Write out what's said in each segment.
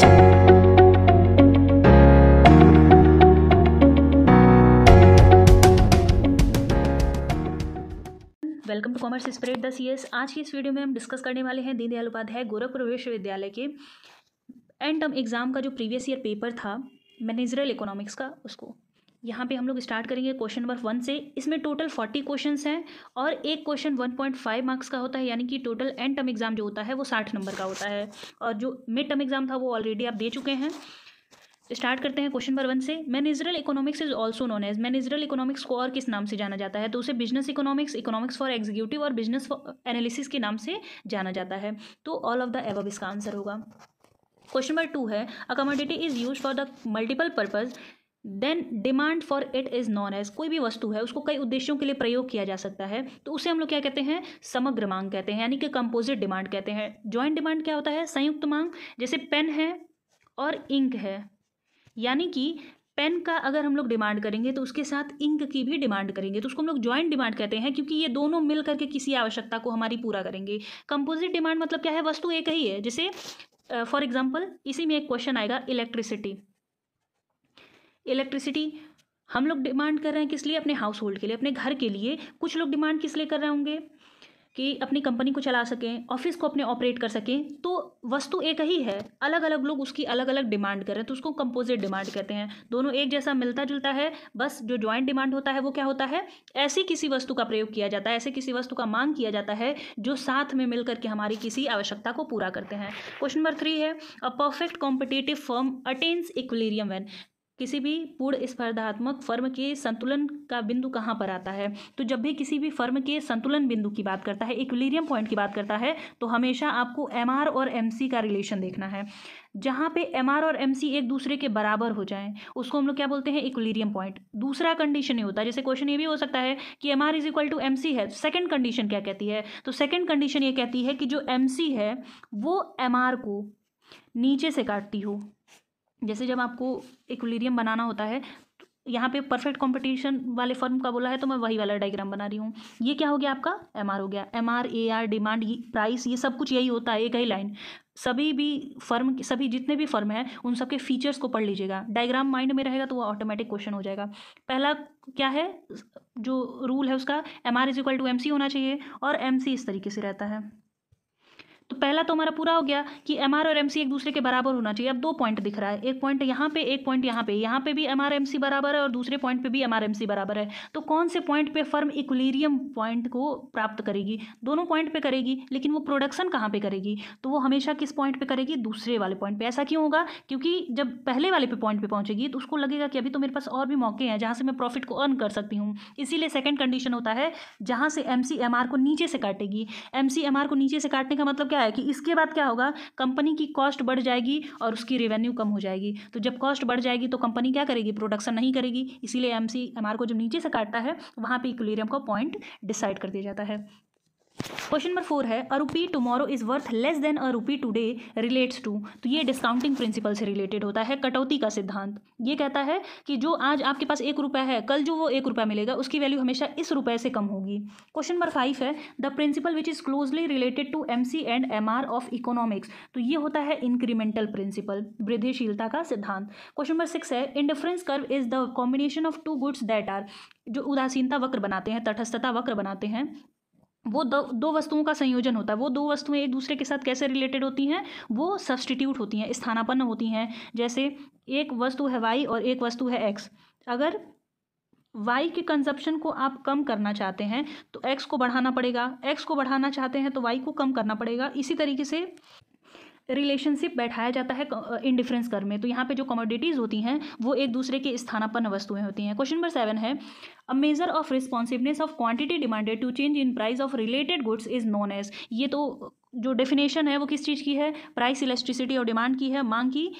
welcome to commerce spread the C आज की इस वीडियो में हम डिस्कस करने वाले हैं दीनदयाल उपाध्याय गोरखपुर विश्वविद्यालय के एंड टर्म एग्ज़ाम का जो प्रीवियस ईयर पेपर था मैनेजरल इकोनॉमिक्स का उसको यहाँ पे हम लोग स्टार्ट करेंगे क्वेश्चन नंबर वन से इसमें टोटल फोर्टी क्वेश्चन हैं और एक question one point five marks का होता है यानी कि टोटल एंड टर्म एग्जाम जो होता है वो साठ नंबर का होता है और जो मिड टर्म एग्जाम था वो ऑलरेडी आप दे चुके हैं स्टार्ट करते हैं क्वेश्चन नंबर वन से managerial economics is also known as managerial economics को और किस नाम से जाना जाता है तो उसे business economics economics for executive और बिजनेस एनालिसिस के नाम से जाना जाता है तो ऑल ऑफ द एवब इसका आंसर होगा क्वेश्चन नंबर टू है a commodity is use for the multiple purpose then demand for it is known as कोई भी वस्तु है उसको कई उद्देश्यों के लिए प्रयोग किया जा सकता है तो उसे हम लोग क्या कहते हैं समग्र मांग कहते हैं यानी कि कंपोजिट डिमांड कहते हैं ज्वाइंट डिमांड क्या होता है संयुक्त मांग जैसे पेन है और इंक है यानी कि पेन का अगर हम लोग डिमांड करेंगे तो उसके साथ इंक की भी डिमांड करेंगे तो उसको हम लोग ज्वाइंट डिमांड कहते हैं क्योंकि ये दोनों मिल करके किसी आवश्यकता को हमारी पूरा करेंगे कंपोजिट डिमांड मतलब क्या है वस्तु एक ही है जैसे फॉर एग्जाम्पल इसी में एक क्वेश्चन आएगा इलेक्ट्रिसिटी इलेक्ट्रिसिटी हम लोग डिमांड कर रहे हैं किस लिए अपने हाउस होल्ड के लिए अपने घर के लिए कुछ लोग डिमांड किस लिए कर रहे होंगे कि अपनी कंपनी को चला सकें ऑफिस को अपने ऑपरेट कर सकें तो वस्तु एक ही है अलग अलग लोग उसकी अलग अलग डिमांड कर रहे हैं तो उसको कंपोजिट डिमांड कहते हैं दोनों एक जैसा मिलता जुलता है बस जो ज्वाइंट डिमांड होता है वो क्या होता है ऐसी किसी वस्तु का प्रयोग किया जाता है ऐसे किसी वस्तु का मांग किया जाता है जो साथ में मिल करके हमारी किसी आवश्यकता को पूरा करते हैं क्वेश्चन नंबर थ्री है a perfect competitive firm attains equilibrium when किसी भी पूर्ण स्पर्धात्मक फर्म के संतुलन का बिंदु कहाँ पर आता है तो जब भी किसी भी फर्म के संतुलन बिंदु की बात करता है इक्विलिरियम पॉइंट की बात करता है तो हमेशा आपको एम और एम का रिलेशन देखना है जहाँ पे एम और एम एक दूसरे के बराबर हो जाएं उसको हम लोग क्या बोलते हैं इक्विलिरियम पॉइंट दूसरा कंडीशन ये होता है जैसे क्वेश्चन ये भी हो सकता है कि M R is equal to M है सेकेंड कंडीशन क्या कहती है तो सेकेंड कंडीशन ये कहती है कि जो एम है वो एम को नीचे से काटती हो जैसे जब आपको इक्विलिब्रियम बनाना होता है तो यहाँ पे परफेक्ट कंपटीशन वाले फॉर्म का बोला है तो मैं वही वाला डायग्राम बना रही हूँ ये क्या हो गया आपका एम हो गया M R A R demand price ये सब कुछ यही होता है एक ही लाइन सभी भी फर्म सभी जितने भी फर्म हैं उन सबके फीचर्स को पढ़ लीजिएगा डायग्राम माइंड में रहेगा तो वो ऑटोमेटिक क्वेश्चन हो जाएगा पहला क्या है जो रूल है उसका M R is equal to M C होना चाहिए और एम सी इस तरीके से रहता है तो पहला तो हमारा पूरा हो गया कि एम और एम एक दूसरे के बराबर होना चाहिए अब दो पॉइंट दिख रहा है एक पॉइंट यहाँ पे एक पॉइंट यहाँ पे यहाँ पे भी एम आर बराबर है और दूसरे पॉइंट पे भी एम आर बराबर है तो कौन से पॉइंट पे फर्म इक्वलीरियम पॉइंट को प्राप्त करेगी दोनों पॉइंट पे करेगी लेकिन वो प्रोडक्शन कहाँ पे करेगी तो वो हमेशा किस पॉइंट पे करेगी दूसरे वाले पॉइंट पे ऐसा क्यों होगा क्योंकि जब पहले वाले पे पॉइंट पे पहुंचेगी तो उसको लगेगा कि अभी तो मेरे पास और भी मौके हैं जहाँ से मैं प्रॉफिट को अर्न कर सकती हूँ इसीलिए सेकंड कंडीशन होता है जहाँ से एम को नीचे से काटेगी एम को नीचे से काटने का मतलब क्या क्या है कि इसके बाद क्या होगा कंपनी की कॉस्ट बढ़ जाएगी और उसकी रेवेन्यू कम हो जाएगी तो जब कॉस्ट बढ़ जाएगी तो कंपनी क्या करेगी प्रोडक्शन नहीं करेगी इसीलिए एम को जब नीचे से काटता है वहाँ पर इक्वेरियम का पॉइंट डिसाइड कर दिया जाता है क्वेश्चन नंबर फोर है a rupee tomorrow is worth less than a rupee today relates to तो ये डिस्काउंटिंग प्रिंसिपल से रिलेटेड होता है कटौती का सिद्धांत ये कहता है कि जो आज आपके पास एक रुपया है कल जो वो एक रुपया मिलेगा उसकी वैल्यू हमेशा इस रुपये से कम होगी क्वेश्चन नंबर फाइव है the principle which is closely related to M C and M R of economics तो ये होता है इंक्रीमेंटल प्रिंसिपल वृद्धिशीलता का सिद्धांत क्वेश्चन नंबर सिक्स है indifference curve is the combination of two goods that are जो उदासीनता वक्र बनाते हैं तटस्थता वक्र बनाते हैं वो दो दो वस्तुओं का संयोजन होता है वो दो वस्तुएं एक दूसरे के साथ कैसे रिलेटेड होती हैं वो सब्सटीट्यूट होती हैं स्थानापन्न होती हैं जैसे एक वस्तु है वाई और एक वस्तु है एक्स अगर वाई के कंजप्शन को आप कम करना चाहते हैं तो एक्स को बढ़ाना पड़ेगा एक्स को बढ़ाना चाहते हैं तो वाई को कम करना पड़ेगा इसी तरीके से रिलेशनशिप बैठाया जाता है इनडिफरेंस कर में तो यहाँ पे जो कमोडिटीज़ होती हैं वो एक दूसरे के स्थानापन्न वस्तुएं होती हैं क्वेश्चन नंबर सेवन है a measure of responsiveness of quantity demanded to change in price of related goods is known as ये तो जो डेफिनेशन है वो किस चीज़ की है प्राइस इलेक्ट्रिसिटी और डिमांड की है मांग की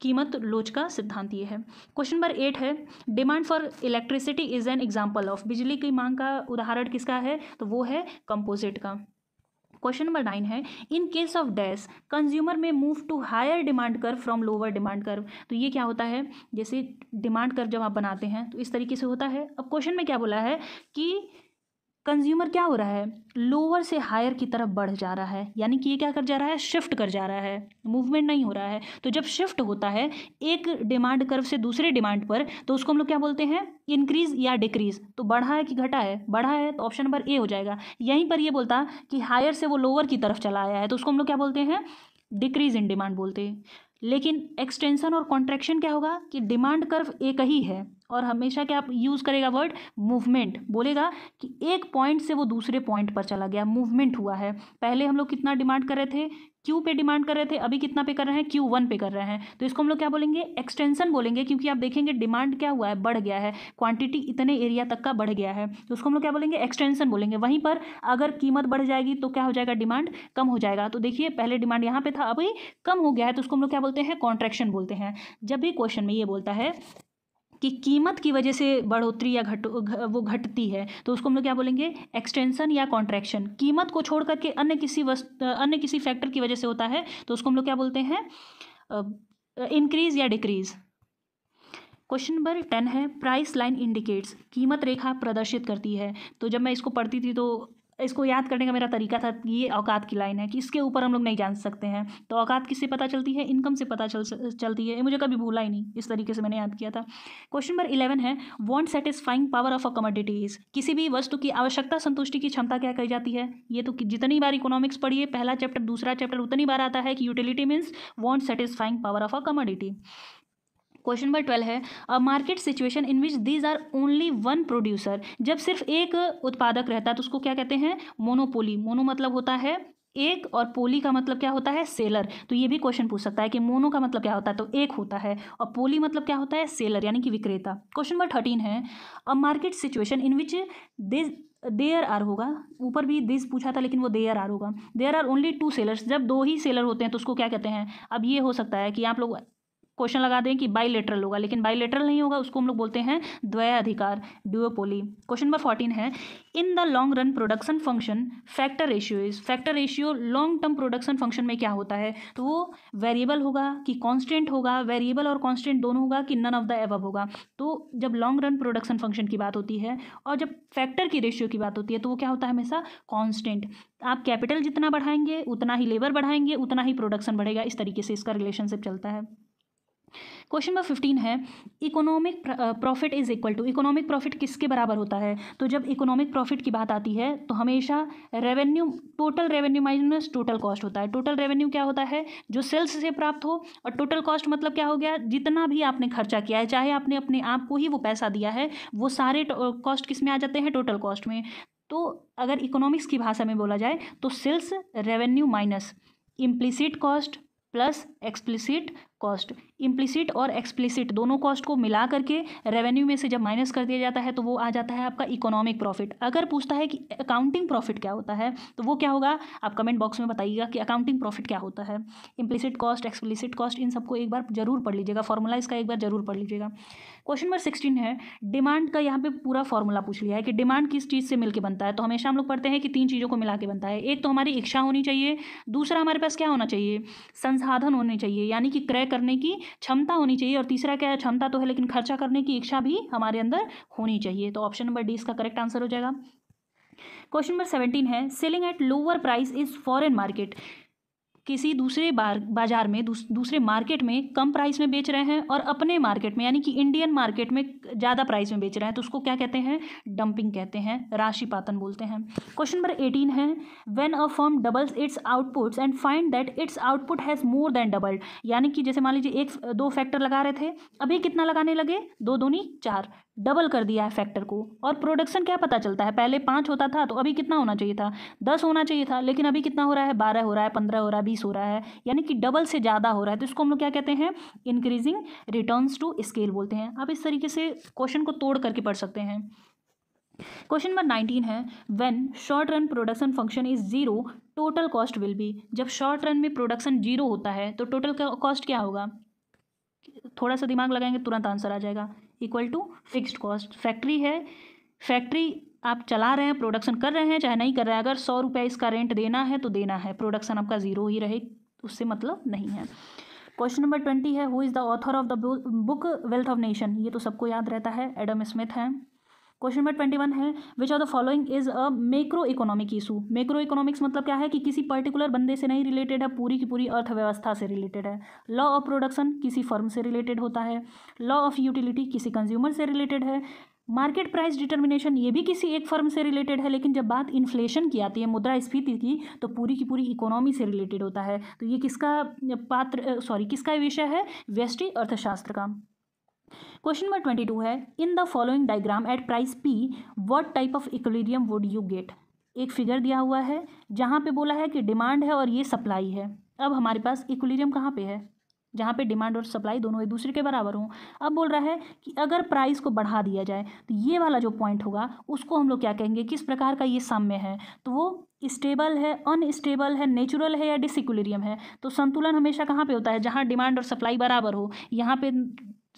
कीमत लोच का सिद्धांत ये है क्वेश्चन नंबर एट है demand for electricity is an example of बिजली की मांग का उदाहरण किसका है तो वो है कंपोजिट का क्वेश्चन नंबर नाइन है in case of dash consumer में move to higher demand curve from lower demand curve तो ये क्या होता है जैसे डिमांड कर जब आप बनाते हैं तो इस तरीके से होता है अब क्वेश्चन में क्या बोला है कि कंज्यूमर क्या हो रहा है लोअर से हायर की तरफ बढ़ जा रहा है यानी कि ये क्या कर जा रहा है शिफ्ट कर जा रहा है मूवमेंट नहीं हो रहा है तो जब शिफ्ट होता है एक डिमांड कर्व से दूसरे डिमांड पर तो उसको हम लोग क्या बोलते हैं इंक्रीज या डिक्रीज तो बढ़ा है कि घटा है बढ़ा है तो ऑप्शन नंबर ए हो जाएगा यहीं पर यह बोलता कि हायर से वो लोअर की तरफ चला आया है तो उसको हम लोग क्या बोलते हैं डिक्रीज इन डिमांड बोलते हैं लेकिन एक्सटेंशन और कॉन्ट्रैक्शन क्या होगा कि डिमांड कर्व एक ही है और हमेशा क्या आप यूज़ करेगा वर्ड मूवमेंट बोलेगा कि एक पॉइंट से वो दूसरे पॉइंट पर चला गया मूवमेंट हुआ है पहले हम लोग कितना डिमांड कर रहे थे क्यू पे डिमांड कर रहे थे अभी कितना पे कर रहे हैं क्यू वन पे कर रहे हैं तो इसको हम लोग क्या बोलेंगे एक्सटेंशन बोलेंगे क्योंकि आप देखेंगे डिमांड क्या हुआ है बढ़ गया है क्वांटिटी इतने एरिया तक का बढ़ गया है तो उसको हम लोग क्या बोलेंगे एक्सटेंशन बोलेंगे वहीं पर अगर कीमत बढ़ जाएगी तो क्या हो जाएगा डिमांड कम हो जाएगा तो देखिए पहले डिमांड यहाँ पे था अभी कम हो गया है तो उसको हम लोग क्या बोलते हैं कॉन्ट्रैक्शन बोलते हैं जब भी क्वेश्चन में ये बोलता है की कीमत की वजह से बढ़ोतरी या घट वो घटती है तो उसको हम लोग क्या बोलेंगे एक्सटेंशन या कॉन्ट्रैक्शन कीमत को छोड़ करके अन्य किसी वस्तु अन्य किसी फैक्टर की वजह से होता है तो उसको हम लोग क्या बोलते हैं इंक्रीज या डिक्रीज क्वेश्चन नंबर टेन है प्राइस लाइन इंडिकेट्स कीमत रेखा प्रदर्शित करती है तो जब मैं इसको पढ़ती थी तो इसको याद करने का मेरा तरीका था ये औकात की लाइन है कि इसके ऊपर हम लोग नहीं जान सकते हैं तो औकात किससे पता चलती है इनकम से पता चल चलती है ये मुझे कभी भूला ही नहीं इस तरीके से मैंने याद किया था क्वेश्चन नंबर इलेवन है want satisfying power of a commodities किसी भी वस्तु की आवश्यकता संतुष्टि की क्षमता क्या कही जाती है ये तो जितनी बार इकोनॉमिक्स पढ़िए पहला चैप्टर दूसरा चैप्टर उतनी बार आता है कि utility means want satisfying power of a commodity question number twelve है a market situation in which these are only one producer जब सिर्फ एक उत्पादक रहता है तो उसको क्या कहते हैं मोनोपोली मोनो मतलब होता है एक और पोली का मतलब क्या होता है सेलर तो ये भी क्वेश्चन पूछ सकता है कि मोनो का मतलब क्या होता है तो एक होता है और पोली मतलब क्या होता है सेलर यानी कि विक्रेता क्वेश्चन नंबर थर्टीन है a market situation in which this there are होगा ऊपर भी दिस पूछा था लेकिन वो देयर आर होगा there are only two sellers जब दो ही सेलर होते हैं तो उसको क्या कहते हैं अब ये हो सकता है कि आप लोग क्वेश्चन लगा दें कि बाईलेटरल होगा लेकिन बाईलेटरल नहीं होगा उसको हम लोग बोलते हैं द्वय अधिकार ड्यूपोली क्वेश्चन नंबर फोर्टीन है in the long run production function factor ratio is factor ratio long term production function में क्या होता है तो वो वेरिएबल होगा कि कॉन्स्टेंट होगा वेरिएबल और कॉन्स्टेंट दोनों होगा कि नन ऑफ द एवब होगा तो जब लॉन्ग रन प्रोडक्शन फंक्शन की बात होती है और जब फैक्टर की रेशियो की बात होती है तो वो क्या होता है हमेशा कॉन्स्टेंट आप कैपिटल जितना बढ़ाएंगे उतना ही लेबर बढ़ाएंगे उतना ही प्रोडक्शन बढ़ेगा इस तरीके से इसका रिलेशनशिप चलता है क्वेश्चन नंबर फिफ्टीन है economic profit is equal to economic profit किसके बराबर होता है तो जब इकोनॉमिक प्रॉफिट की बात आती है तो हमेशा revenue total revenue minus total cost होता है टोटल रेवेन्यू क्या होता है जो सेल्स से प्राप्त हो और टोटल कॉस्ट मतलब क्या हो गया जितना भी आपने खर्चा किया है चाहे आपने अपने आप को ही वो पैसा दिया है वो सारे कॉस्ट किस में आ जाते हैं टोटल कॉस्ट में तो अगर इकोनॉमिक्स की भाषा में बोला जाए तो sales revenue minus implicit cost plus explicit cost implicit और एक्सप्लिसिट दोनों कॉस्ट को मिला करके रेवेन्यू में से जब माइनस कर दिया जाता है तो वो आ जाता है आपका इकोनॉमिक प्रॉफिट अगर पूछता है कि अकाउंटिंग प्रॉफिट क्या होता है तो वो क्या होगा आप कमेंट बॉक्स में बताइएगा कि अकाउंटिंग प्रॉफिट क्या होता है इम्प्लिसिट कॉस्ट एक्सप्लिसिट कॉस्ट इन सबको एक बार जरूर पढ़ लीजिएगा फॉर्मूला इसका एक बार जरूर पढ़ लीजिएगा क्वेश्चन नंबर सिक्सटीन है डिमांड का यहाँ पर पूरा फॉर्मूला पूछ लिया है कि डिमांड किस चीज़ से मिलकर बनता है तो हमेशा हम लोग पढ़ते हैं कि तीन चीज़ों को मिला के बनता है एक तो हमारी इच्छा होनी चाहिए दूसरा हमारे पास क्या होना चाहिए संसाधन होने चाहिए यानी कि क्रय करने की क्षमता होनी चाहिए और तीसरा क्या है क्षमता तो है लेकिन खर्चा करने की इच्छा भी हमारे अंदर होनी चाहिए तो ऑप्शन नंबर डी इसका करेक्ट आंसर हो जाएगा क्वेश्चन नंबर सेवेंटीन है selling at lower price is foreign market किसी दूसरे बाजार में दूस, दूसरे मार्केट में कम प्राइस में बेच रहे हैं और अपने मार्केट में यानी कि इंडियन मार्केट में ज़्यादा प्राइस में बेच रहे हैं तो उसको क्या कहते हैं डंपिंग कहते हैं राशि पातन बोलते हैं क्वेश्चन नंबर एटीन है when a firm doubles its outputs and find that its output has more than doubled यानी कि जैसे मान लीजिए एक दो फैक्टर लगा रहे थे अभी कितना लगाने लगे दो नहीं चार डबल कर दिया है फैक्टर को और प्रोडक्शन क्या पता चलता है पहले पाँच होता था तो अभी कितना होना चाहिए था दस होना चाहिए था लेकिन अभी कितना हो रहा है बारह हो रहा है पंद्रह हो रहा है बीस हो रहा है यानी कि डबल से ज़्यादा हो रहा है तो इसको हम लोग क्या कहते हैं इंक्रीजिंग रिटर्न्स टू स्केल बोलते हैं आप इस तरीके से क्वेश्चन को तोड़ करके पढ़ सकते हैं क्वेश्चन नंबर नाइनटीन है when short run production function is zero total cost will be जब शॉर्ट रन में प्रोडक्शन जीरो होता है तो टोटल कॉस्ट क्या होगा थोड़ा सा दिमाग लगाएंगे तुरंत आंसर आ जाएगा equal to fixed cost factory है फैक्ट्री आप चला रहे हैं प्रोडक्शन कर रहे हैं चाहे नहीं कर रहे हैं अगर सौ रुपये इसका रेंट देना है तो देना है प्रोडक्शन आपका ज़ीरो ही रहे उससे मतलब नहीं है क्वेश्चन नंबर ट्वेंटी है who is the author of the book wealth of nation ये तो सबको याद रहता है एडम स्मिथ हैं क्वेश्चन नंबर ट्वेंटी वन है which are the following is a macro economic issue macro economics मतलब क्या है कि किसी पर्टिकुलर बंदे से नहीं रिलेटेड है पूरी की पूरी अर्थव्यवस्था से रिलेटेड है लॉ ऑफ प्रोडक्शन किसी फर्म से रिलेटेड होता है लॉ ऑफ यूटिलिटी किसी कंज्यूमर से रिलेटेड है मार्केट प्राइस डिटर्मिनेशन ये भी किसी एक फर्म से रिलेटेड है लेकिन जब बात इन्फ्लेशन की आती है मुद्रा स्फीति की तो पूरी की पूरी इकोनॉमी से रिलेटेड होता है तो ये किसका पात्र सॉरी किसका विषय है वेस्टी अर्थशास्त्र का क्वेश्चन नंबर ट्वेंटी टू है in the following diagram at price P what type of equilibrium would you get एक फिगर दिया हुआ है जहाँ पे बोला है कि डिमांड है और ये सप्लाई है अब हमारे पास इक्वेरियम कहाँ पे है जहाँ पे डिमांड और सप्लाई दोनों एक दूसरे के बराबर हों अब बोल रहा है कि अगर प्राइस को बढ़ा दिया जाए तो ये वाला जो पॉइंट होगा उसको हम लोग क्या कहेंगे किस प्रकार का ये साम्य है तो वो स्टेबल है अनस्टेबल है नेचुरल है या डिसिकुलरियम है तो संतुलन हमेशा कहाँ पे होता है जहाँ डिमांड और सप्लाई बराबर हो यहाँ पे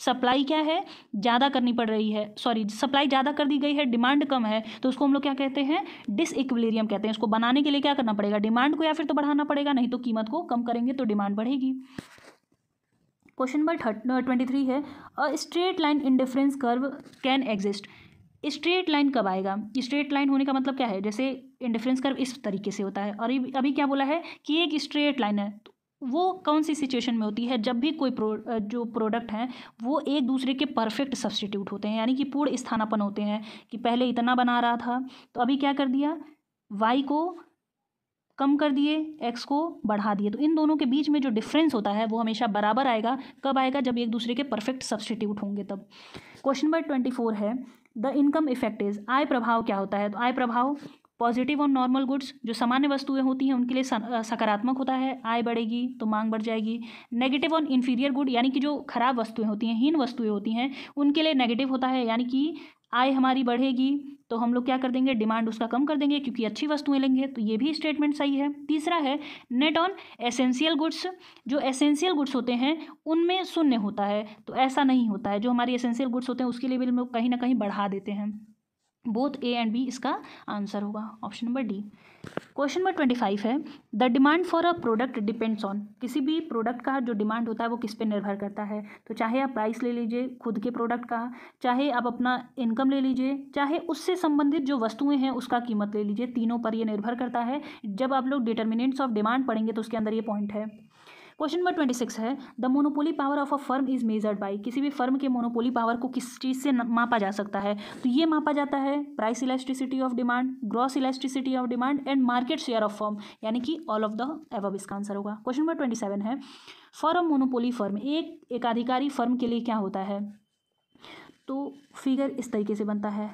सप्लाई क्या है ज़्यादा करनी पड़ रही है सॉरी सप्लाई ज़्यादा कर दी गई है डिमांड कम है तो उसको हम लोग क्या कहते हैं डिसइक्विलियम कहते हैं उसको बनाने के लिए क्या करना पड़ेगा डिमांड को या फिर तो बढ़ाना पड़ेगा नहीं तो कीमत को कम करेंगे तो डिमांड बढ़ेगी क्वेश्चन नंबर ट्वेंटी थ्री है a straight line indifference curve can exist straight line कब आएगा स्ट्रेट लाइन होने का मतलब क्या है जैसे इंडिफरेंस कर्व इस तरीके से होता है और अभी क्या बोला है कि एक स्ट्रेट लाइन है तो वो कौन सी सिचुएशन में होती है जब भी कोई प्रो जो प्रोडक्ट हैं वो एक दूसरे के परफेक्ट सब्सटीट्यूट होते हैं यानी कि पूर्ण स्थानापन होते हैं कि पहले इतना बना रहा था तो अभी क्या कर दिया वाई को कम कर दिए एक्स को बढ़ा दिए तो इन दोनों के बीच में जो डिफरेंस होता है वो हमेशा बराबर आएगा कब आएगा जब एक दूसरे के परफेक्ट सब्सटीट्यूट होंगे तब क्वेश्चन नंबर ट्वेंटी फोर है द इनकम इफेक्ट इज आय प्रभाव क्या होता है तो आय प्रभाव पॉजिटिव और नॉर्मल गुड्स जो सामान्य वस्तुएं होती हैं उनके लिए सकारात्मक होता है आय बढ़ेगी तो मांग बढ़ जाएगी नेगेटिव और इन्फीरियर गुड यानी कि जो खराब वस्तुएं होती हैं हीन वस्तुएं होती हैं उनके लिए नेगेटिव होता है यानी कि आय हमारी बढ़ेगी तो हम लोग क्या कर देंगे डिमांड उसका कम कर देंगे क्योंकि अच्छी वस्तुएं लेंगे तो ये भी स्टेटमेंट सही है तीसरा है नेट ऑन एसेंशियल गुड्स जो एसेंशियल गुड्स होते हैं उनमें शून्य होता है तो ऐसा नहीं होता है जो हमारी एसेंशियल गुड्स होते हैं उसके लिए भी हम लोग कहीं ना कहीं बढ़ा देते हैं बोथ ए एंड बी इसका आंसर होगा option number D question number twenty five है the demand for a product depends on किसी भी प्रोडक्ट का जो डिमांड होता है वो किस पे निर्भर करता है तो चाहे आप प्राइस ले लीजिए खुद के प्रोडक्ट का चाहे आप अपना इनकम ले लीजिए चाहे उससे संबंधित जो वस्तुएं हैं उसका कीमत ले लीजिए तीनों पर ये निर्भर करता है जब आप लोग डिटर्मिनेंट्स ऑफ डिमांड पढ़ेंगे तो उसके अंदर ये पॉइंट है क्वेश्चन नंबर ट्वेंटी सिक्स है the monopoly power of a firm is measured by किसी भी फर्म के मोनोपोली पावर को किस चीज़ से मापा जा सकता है तो ये मापा जाता है price electricity of demand gross electricity of demand and market share of firm यानी कि ऑल ऑफ द एवब इसका आंसर होगा क्वेश्चन नंबर ट्वेंटी सेवन है फॉर अ मोनोपोली फर्म एक एकाधिकारी फर्म के लिए क्या होता है तो फिगर इस तरीके से बनता है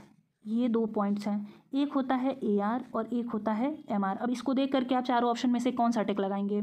ये दो पॉइंट्स हैं एक होता है ए आर और एक होता है एम आर अब इसको देख करके आप चारों ऑप्शन में से कौन सा टेक लगाएंगे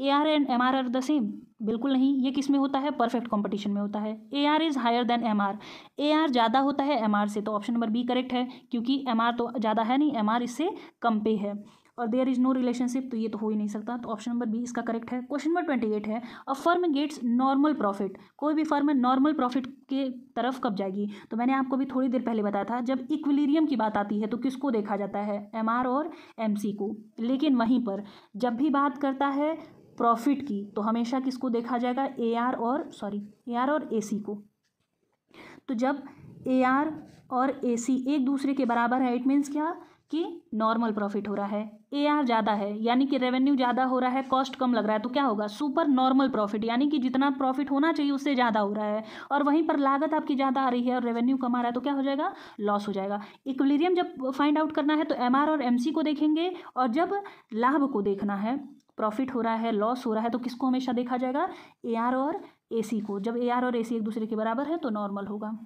A R and M R are the same बिल्कुल नहीं ये किस में होता है परफेक्ट कंपटीशन में होता है A R is higher than M R A R ज़्यादा होता है एम आर से तो ऑप्शन नंबर बी करेक्ट है क्योंकि एम आर तो ज़्यादा है नहीं एम आर इससे कम पे है और देयर इज़ नो रिलेशनशिप तो ये तो हो ही नहीं सकता तो ऑप्शन नंबर बी इसका करेक्ट है क्वेश्चन नंबर ट्वेंटी एट है a firm gets normal profit कोई भी फर्म नॉर्मल प्रॉफिट के तरफ कब जाएगी तो मैंने आपको भी थोड़ी देर पहले बताया था जब इक्विलीरियम की बात आती है तो किसको देखा जाता है एम और एम को लेकिन वहीं पर जब भी बात करता है प्रॉफिट की तो हमेशा किसको देखा जाएगा ए आर और सॉरी ए आर और ए सी को तो जब ए आर और ए सी एक दूसरे के बराबर है इट मीन्स क्या कि नॉर्मल प्रॉफिट हो रहा है ए ज़्यादा है यानी कि रेवेन्यू ज़्यादा हो रहा है कॉस्ट कम लग रहा है तो क्या होगा सुपर नॉर्मल प्रॉफिट यानी कि जितना प्रॉफिट होना चाहिए उससे ज़्यादा हो रहा है और वहीं पर लागत आपकी ज़्यादा आ रही है और रेवेन्यू कम आ रहा है तो क्या हो जाएगा लॉस हो जाएगा इक्विलिब्रियम जब फाइंड आउट करना है तो एम और एम को देखेंगे और जब लाभ को देखना है प्रॉफिट हो रहा है लॉस हो रहा है तो किसको हमेशा देखा जाएगा ए और ए को जब ए और ए एक दूसरे के बराबर है तो नॉर्मल होगा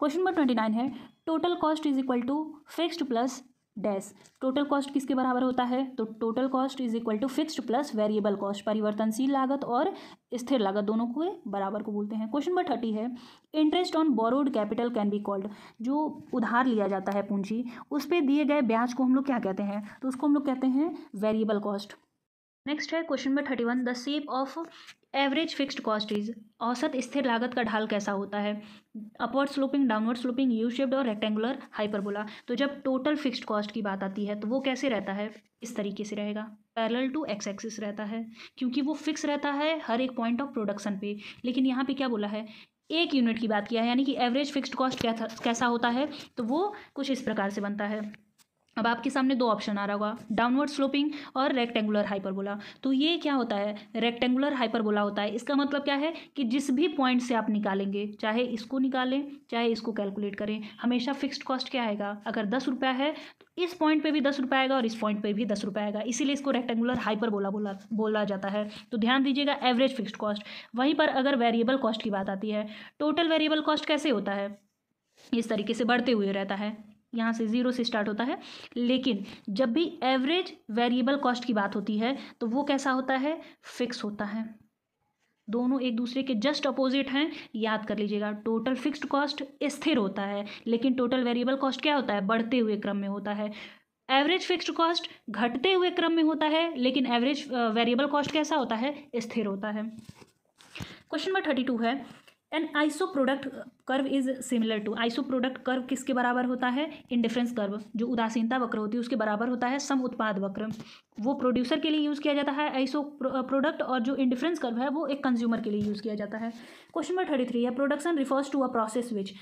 क्वेश्चन नंबर ट्वेंटी नाइन है total cost is equal to fixed plus dash total cost किसके बराबर होता है तो total cost is equal to fixed plus variable cost परिवर्तनशील लागत और स्थिर लागत दोनों को बराबर को बोलते हैं क्वेश्चन नंबर थर्टी है interest on borrowed capital can be called जो उधार लिया जाता है पूंजी उस पर दिए गए ब्याज को हम लोग क्या कहते हैं तो उसको हम लोग कहते हैं वेरिएबल कॉस्ट नेक्स्ट है question number thirty one the shape of average fixed cost is औसत स्थिर लागत का ढाल कैसा होता है upward sloping downward sloping U shaped और रेक्टेंगुलर हाइपरबोला तो जब टोटल फिक्स्ड कॉस्ट की बात आती है तो वो कैसे रहता है इस तरीके से रहेगा पैरेलल टू एक्स एक्सिस रहता है क्योंकि वो फिक्स रहता है हर एक पॉइंट ऑफ प्रोडक्शन पे लेकिन यहाँ पे क्या बोला है एक यूनिट की बात किया है यानी कि एवरेज फिक्स्ड कॉस्ट कैसा होता है तो वो कुछ इस प्रकार से बनता है अब आपके सामने दो ऑप्शन आ रहा होगा डाउनवर्ड स्लोपिंग और रेक्टेंगुलर हाइपरबोला तो ये क्या होता है रेक्टेंगुलर हाइपरबोला होता है इसका मतलब क्या है कि जिस भी पॉइंट से आप निकालेंगे चाहे इसको निकालें चाहे इसको कैलकुलेट करें हमेशा फिक्स्ड कॉस्ट क्या आएगा अगर दस रुपया है तो इस पॉइंट पर भी दस रुपया आएगा और इस पॉइंट पर भी दस रुपया आएगा इसीलिए इसको रेक्टेंगुलर हाइपरबोला बोला बोला जाता है तो ध्यान दीजिएगा एवरेज फिक्स्ड कॉस्ट वहीं पर अगर वेरिएबल कॉस्ट की बात आती है टोटल वेरिएबल कॉस्ट कैसे होता है इस तरीके से बढ़ते हुए रहता है यहाँ से ज़ीरो से स्टार्ट होता है लेकिन जब भी एवरेज वेरिएबल कॉस्ट की बात होती है तो वो कैसा होता है फिक्स होता है दोनों एक दूसरे के जस्ट अपोजिट हैं याद कर लीजिएगा टोटल फिक्स्ड कॉस्ट स्थिर होता है लेकिन टोटल वेरिएबल कॉस्ट क्या होता है बढ़ते हुए क्रम में होता है एवरेज फिक्स्ड कॉस्ट घटते हुए क्रम में होता है लेकिन एवरेज वेरिएबल कॉस्ट कैसा होता है स्थिर होता है क्वेश्चन नंबर थर्टी टू है and iso product curve is similar to iso product curve किसके बराबर होता है इंडिफरेंस कर्व जो उदासीनता वक्र होती है उसके बराबर होता है सम उत्पाद वक्र वो प्रोड्यूसर के लिए यूज़ किया जाता है आइसो प्रोडक्ट uh, और जो इंडिफरेंस कर्व है वो एक कंज्यूमर के लिए यूज़ किया जाता है क्वेश्चन नंबर थर्टी थ्री है production refers to a process which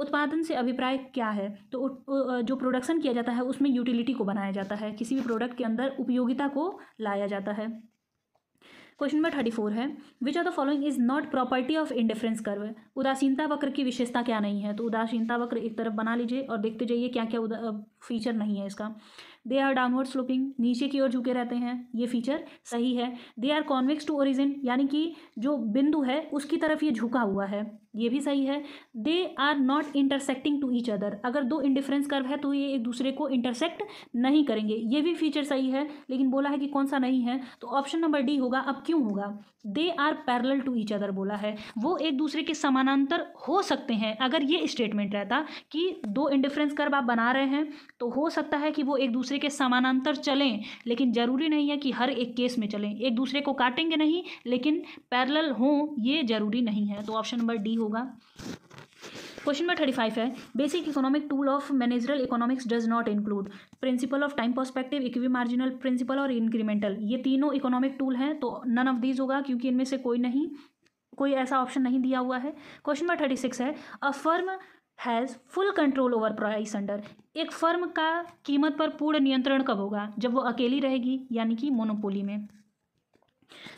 उत्पादन से अभिप्राय क्या है तो जो प्रोडक्शन किया जाता है उसमें यूटिलिटी को बनाया जाता है किसी भी प्रोडक्ट के अंदर उपयोगिता को लाया जाता है क्वेश्चन नंबर थर्टी फोर है which are the following is not property of indifference curve उदासीनता वक्र की विशेषता क्या नहीं है तो उदासीनता वक्र एक तरफ बना लीजिए और देखते जाइए क्या क्या फीचर नहीं है इसका दे आर डाउनवर्ड स्लोपिंग नीचे की ओर झुके रहते हैं ये फीचर सही है they are convex to origin यानी कि जो बिंदु है उसकी तरफ ये झुका हुआ है ये भी सही है they are not intersecting to each other अगर दो इंडिफरेंस कर्व है तो ये एक दूसरे को इंटरसेक्ट नहीं करेंगे ये भी फीचर सही है लेकिन बोला है कि कौन सा नहीं है तो ऑप्शन नंबर डी होगा अब क्यों होगा they are parallel to each other बोला है वो एक दूसरे के समानांतर हो सकते हैं अगर ये स्टेटमेंट रहता कि दो इंडिफरेंस कर्व आप बना रहे हैं तो हो सकता है कि वो एक दूसरे के समानांतर चलें लेकिन ज़रूरी नहीं है कि हर एक केस में चलें एक दूसरे को काटेंगे नहीं लेकिन पैरल हों ये ज़रूरी नहीं है तो ऑप्शन नंबर डी होगा क्वेश्चन नंबर थर्टी फाइव है basic economic tool of managerial economics does not include principle of time perspective equi marginal principle और इंक्रीमेंटल ये तीनों इकोनॉमिक टूल हैं तो नन ऑफ दीज होगा क्योंकि इनमें से कोई नहीं कोई ऐसा ऑप्शन नहीं दिया हुआ है क्वेश्चन नंबर थर्टी सिक्स है a firm has full control over price under एक फर्म का कीमत पर पूर्ण नियंत्रण कब होगा जब वो अकेली रहेगी यानी कि मोनोपोली में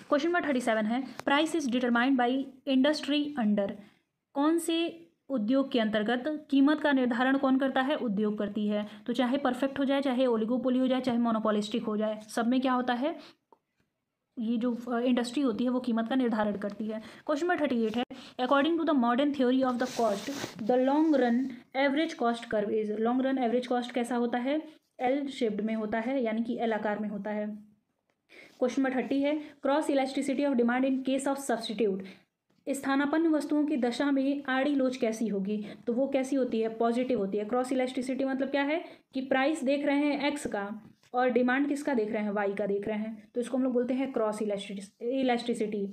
क्वेश्चन नंबर थर्टी सेवन है price is determined by industry under कौन से उद्योग के अंतर्गत कीमत का निर्धारण कौन करता है उद्योग करती है तो चाहे परफेक्ट हो जाए चाहे ओलिगोपोली हो जाए चाहे मोनोपोलिस्टिक हो जाए सब में क्या होता है ये जो इंडस्ट्री होती है वो कीमत का निर्धारण करती है क्वेश्चन नंबर थर्टी एट है according to the modern theory of the cost the long run average cost curve is long run average cost कैसा होता है एल शेप्ड में होता है यानी कि एल आकार में होता है क्वेश्चन नंबर थर्टी है cross elasticity of demand in case of substitute स्थानापन्न वस्तुओं की दशा में आड़ी लोच कैसी होगी तो वो कैसी होती है पॉजिटिव होती है क्रॉस इलास्टिसिटी मतलब क्या है कि प्राइस देख रहे हैं एक्स का और डिमांड किसका देख रहे हैं वाई का देख रहे हैं तो इसको हम लोग बोलते हैं क्रॉस इलास्टिसिटी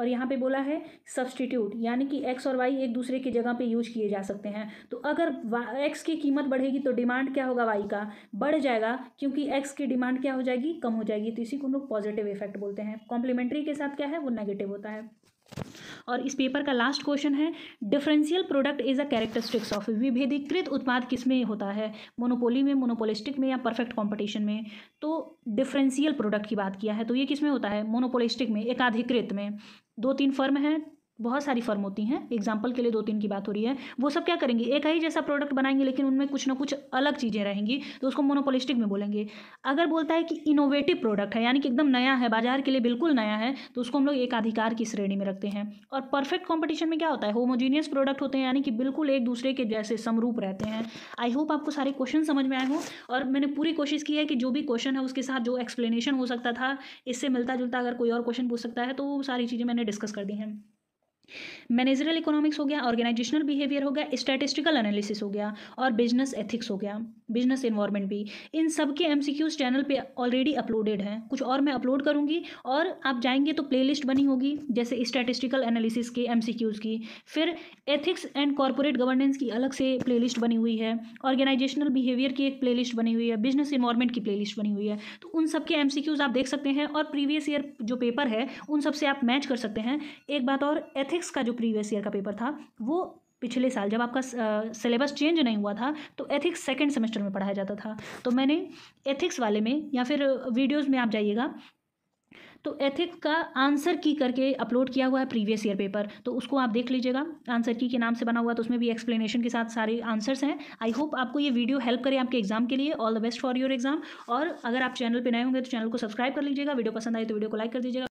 और यहाँ पे बोला है सब्सटीट्यूट यानी कि एक्स और वाई एक दूसरे की जगह पे यूज किए जा सकते हैं तो अगर एक्स की कीमत बढ़ेगी तो डिमांड क्या होगा वाई का बढ़ जाएगा क्योंकि एक्स की डिमांड क्या हो जाएगी कम हो जाएगी तो इसी को हम लोग पॉजिटिव इफेक्ट बोलते हैं कॉम्प्लीमेंट्री के साथ क्या है वो नेगेटिव होता है और इस पेपर का लास्ट क्वेश्चन है differential product is a characteristics of विभेदीकृत उत्पाद किसमें होता है मोनोपोली में मोनोपोलिस्टिक में या परफेक्ट कंपटीशन में तो डिफरेंशियल प्रोडक्ट की बात किया है तो ये किसमें होता है मोनोपोलिस्टिक में एकाधिकृत में दो तीन फर्म हैं बहुत सारी फर्म होती हैं एग्जाम्पल के लिए दो तीन की बात हो रही है वो सब क्या करेंगे एक ही जैसा प्रोडक्ट बनाएंगे लेकिन उनमें कुछ ना कुछ अलग चीज़ें रहेंगी तो उसको मोनोपोलिस्टिक में बोलेंगे अगर बोलता है कि इनोवेटिव प्रोडक्ट है यानी कि एकदम नया है बाजार के लिए बिल्कुल नया है तो उसको हम लोग एक अधिकार की श्रेणी में रखते हैं और परफेक्ट कॉम्पिटिशन में क्या होता है होमोजीनियस प्रोडक्ट होते हैं यानी कि बिल्कुल एक दूसरे के जैसे समरूप रहते हैं आई होप आपको सारे क्वेश्चन समझ में आए हों और मैंने पूरी कोशिश की है कि जो भी क्वेश्चन है उसके साथ जो एक्सप्लेनेशन हो सकता था इससे मिलता जुलता अगर कोई और क्वेश्चन पूछ सकता है तो वो सारी चीज़ें मैंने डिस्कस कर दी हैं मैनेजरल इकोनॉमिक्स हो गया ऑर्गेनाइजेशनल बिहेवियर हो गया स्टैटिस्टिकल एनालिसिस हो गया और बिजनेस एथिक्स हो गया बिजनेस इन्वायरमेंट भी इन सब के एम चैनल पे ऑलरेडी अपलोडेड हैं कुछ और मैं अपलोड करूँगी और आप जाएंगे तो प्लेलिस्ट बनी होगी जैसे स्टैटिस्टिकल एनालिसिस के एम की फिर एथिक्स एंड कॉरपोरेट गवर्नेंस की अलग से प्ले बनी हुई है ऑर्गेनाइजेशनल बिहेवियर की एक प्ले बनी हुई है बिजनेस इन्वायरमेंट की प्ले बनी हुई है तो उन सब के एम आप देख सकते हैं और प्रीवियस ईयर जो पेपर है उन सब से आप मैच कर सकते हैं एक बात और एथिक्स एथिक्स का जो प्रीवियस ईयर का पेपर था वो पिछले साल जब आपका सिलेबस चेंज नहीं हुआ था तो एथिक्स सेकेंड सेमेस्टर में पढ़ाया जाता था तो मैंने एथिक्स वाले में या फिर वीडियोज़ में आप जाइएगा तो एथिक्स का आंसर की करके अपलोड किया हुआ है प्रीवियस ईयर पेपर तो उसको आप देख लीजिएगा आंसर की के नाम से बना हुआ तो उसमें भी एक्सप्लेनेशन के साथ सारे आंसर्स हैं आई होप आपको ये वीडियो हेल्प करे आपके एग्जाम के लिए all the best for your exam और अगर आप चैनल पर नए होंगे तो चैनल को सब्सक्राइब कर लीजिएगा वीडियो पसंद आए तो वीडियो को लाइक कर दीजिएगा